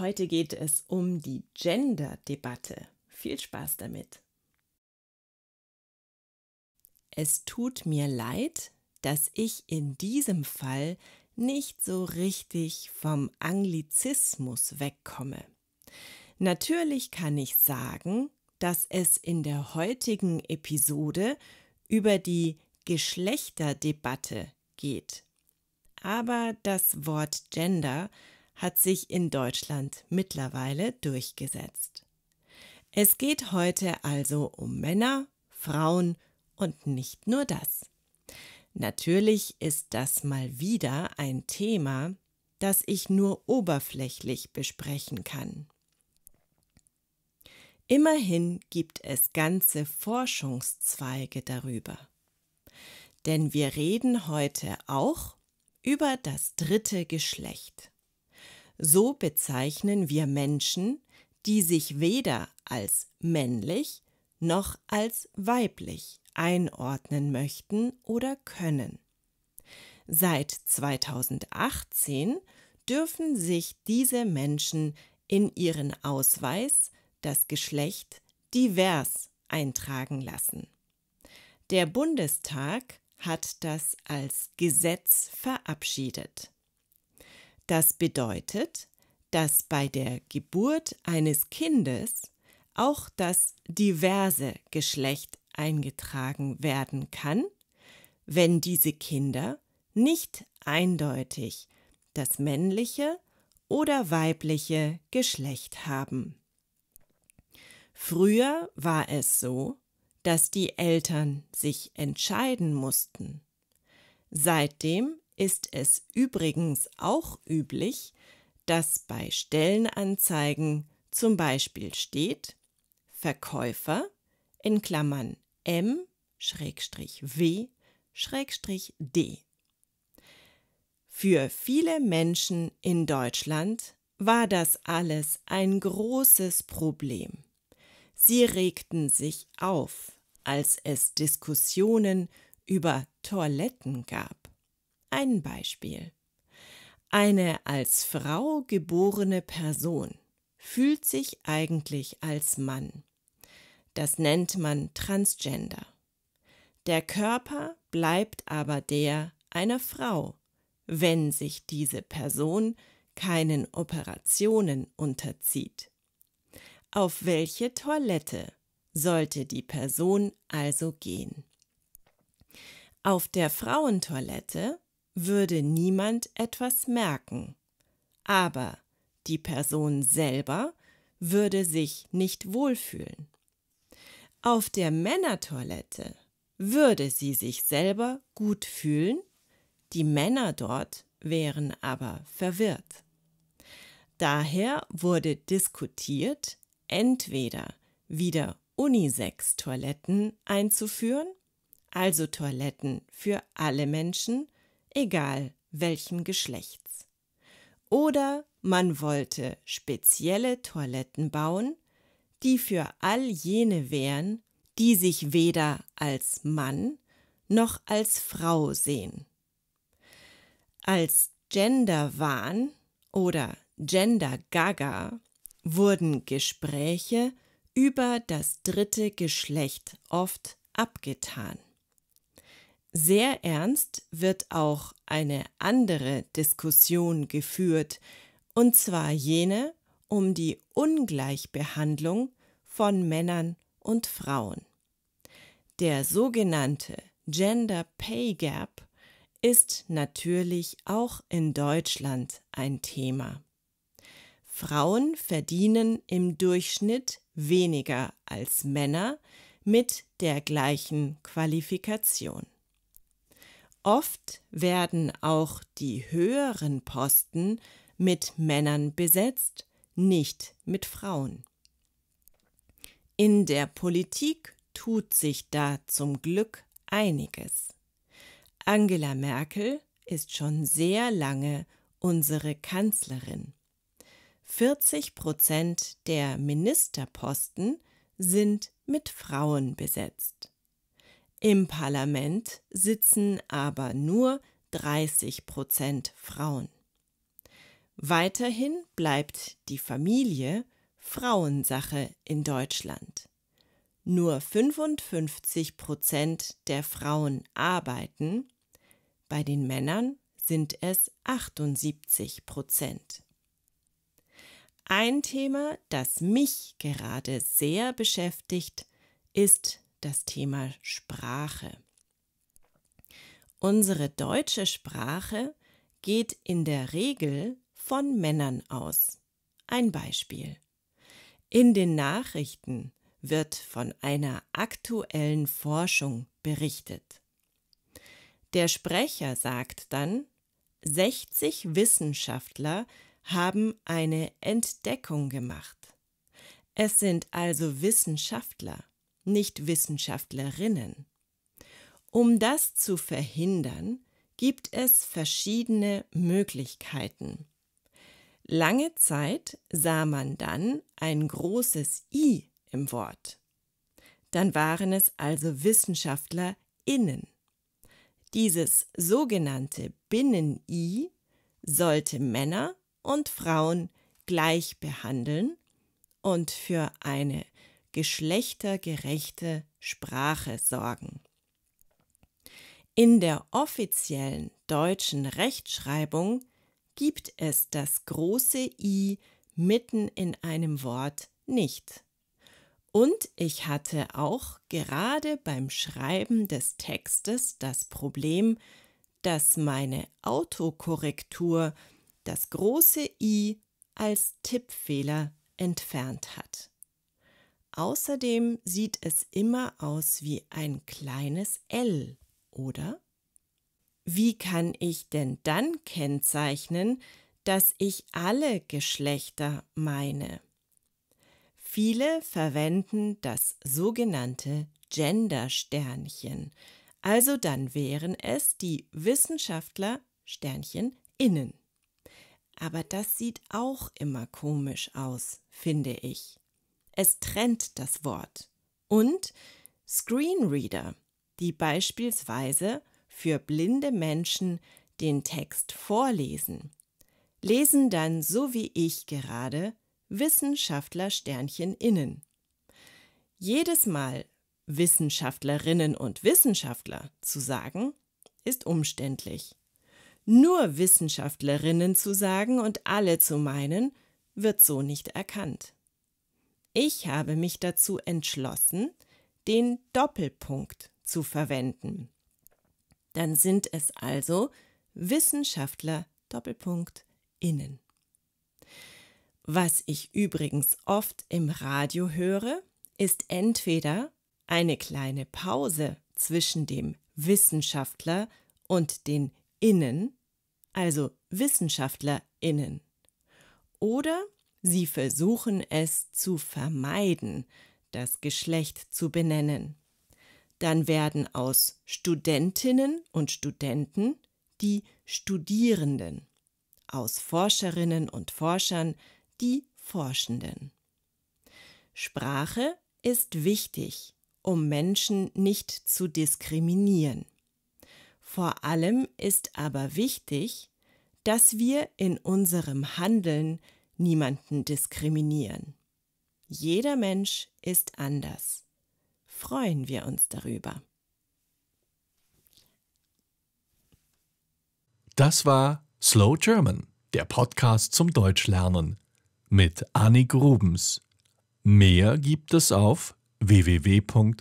Heute geht es um die Gender-Debatte. Viel Spaß damit. Es tut mir leid, dass ich in diesem Fall nicht so richtig vom Anglizismus wegkomme. Natürlich kann ich sagen, dass es in der heutigen Episode über die Geschlechterdebatte geht. Aber das Wort Gender hat sich in Deutschland mittlerweile durchgesetzt. Es geht heute also um Männer, Frauen und nicht nur das. Natürlich ist das mal wieder ein Thema, das ich nur oberflächlich besprechen kann. Immerhin gibt es ganze Forschungszweige darüber. Denn wir reden heute auch über das dritte Geschlecht. So bezeichnen wir Menschen, die sich weder als männlich noch als weiblich einordnen möchten oder können. Seit 2018 dürfen sich diese Menschen in ihren Ausweis das Geschlecht divers eintragen lassen. Der Bundestag hat das als Gesetz verabschiedet. Das bedeutet, dass bei der Geburt eines Kindes auch das diverse Geschlecht eingetragen werden kann, wenn diese Kinder nicht eindeutig das männliche oder weibliche Geschlecht haben. Früher war es so, dass die Eltern sich entscheiden mussten. Seitdem ist es übrigens auch üblich, dass bei Stellenanzeigen zum Beispiel steht Verkäufer in Klammern M-W-D. Für viele Menschen in Deutschland war das alles ein großes Problem. Sie regten sich auf, als es Diskussionen über Toiletten gab. Ein Beispiel. Eine als Frau geborene Person fühlt sich eigentlich als Mann. Das nennt man Transgender. Der Körper bleibt aber der einer Frau, wenn sich diese Person keinen Operationen unterzieht. Auf welche Toilette sollte die Person also gehen? Auf der Frauentoilette würde niemand etwas merken. Aber die Person selber würde sich nicht wohlfühlen. Auf der Männertoilette würde sie sich selber gut fühlen, die Männer dort wären aber verwirrt. Daher wurde diskutiert, entweder wieder Unisex-Toiletten einzuführen, also Toiletten für alle Menschen, egal welchen Geschlechts. Oder man wollte spezielle Toiletten bauen, die für all jene wären, die sich weder als Mann noch als Frau sehen. Als Genderwahn oder Gendergaga wurden Gespräche über das dritte Geschlecht oft abgetan. Sehr ernst wird auch eine andere Diskussion geführt, und zwar jene um die Ungleichbehandlung von Männern und Frauen. Der sogenannte Gender Pay Gap ist natürlich auch in Deutschland ein Thema. Frauen verdienen im Durchschnitt weniger als Männer mit der gleichen Qualifikation. Oft werden auch die höheren Posten mit Männern besetzt, nicht mit Frauen. In der Politik tut sich da zum Glück einiges. Angela Merkel ist schon sehr lange unsere Kanzlerin. 40 Prozent der Ministerposten sind mit Frauen besetzt. Im Parlament sitzen aber nur 30 Prozent Frauen. Weiterhin bleibt die Familie Frauensache in Deutschland. Nur 55 Prozent der Frauen arbeiten, bei den Männern sind es 78 Prozent. Ein Thema, das mich gerade sehr beschäftigt, ist das Thema Sprache. Unsere deutsche Sprache geht in der Regel von Männern aus. Ein Beispiel. In den Nachrichten wird von einer aktuellen Forschung berichtet. Der Sprecher sagt dann, 60 Wissenschaftler haben eine Entdeckung gemacht. Es sind also Wissenschaftler nicht Wissenschaftlerinnen. Um das zu verhindern, gibt es verschiedene Möglichkeiten. Lange Zeit sah man dann ein großes I im Wort. Dann waren es also WissenschaftlerInnen. Dieses sogenannte Binnen-I sollte Männer und Frauen gleich behandeln und für eine geschlechtergerechte Sprache sorgen. In der offiziellen deutschen Rechtschreibung gibt es das große I mitten in einem Wort nicht. Und ich hatte auch gerade beim Schreiben des Textes das Problem, dass meine Autokorrektur das große I als Tippfehler entfernt hat. Außerdem sieht es immer aus wie ein kleines L, oder? Wie kann ich denn dann kennzeichnen, dass ich alle Geschlechter meine? Viele verwenden das sogenannte Gender-Sternchen. Also dann wären es die Wissenschaftler Sternchen innen. Aber das sieht auch immer komisch aus, finde ich. Es trennt das Wort. Und Screenreader, die beispielsweise für blinde Menschen den Text vorlesen, lesen dann, so wie ich gerade, Wissenschaftler Sternchen innen. Jedes Mal Wissenschaftlerinnen und Wissenschaftler zu sagen, ist umständlich. Nur Wissenschaftlerinnen zu sagen und alle zu meinen, wird so nicht erkannt. Ich habe mich dazu entschlossen, den Doppelpunkt zu verwenden. Dann sind es also Wissenschaftler Doppelpunkt innen. Was ich übrigens oft im Radio höre, ist entweder eine kleine Pause zwischen dem Wissenschaftler und den Innen, also Wissenschaftler innen, oder Sie versuchen es zu vermeiden, das Geschlecht zu benennen. Dann werden aus Studentinnen und Studenten die Studierenden, aus Forscherinnen und Forschern die Forschenden. Sprache ist wichtig, um Menschen nicht zu diskriminieren. Vor allem ist aber wichtig, dass wir in unserem Handeln niemanden diskriminieren. Jeder Mensch ist anders. Freuen wir uns darüber. Das war Slow German, der Podcast zum Deutschlernen mit Annik Grubens. Mehr gibt es auf www.slowgerman.com.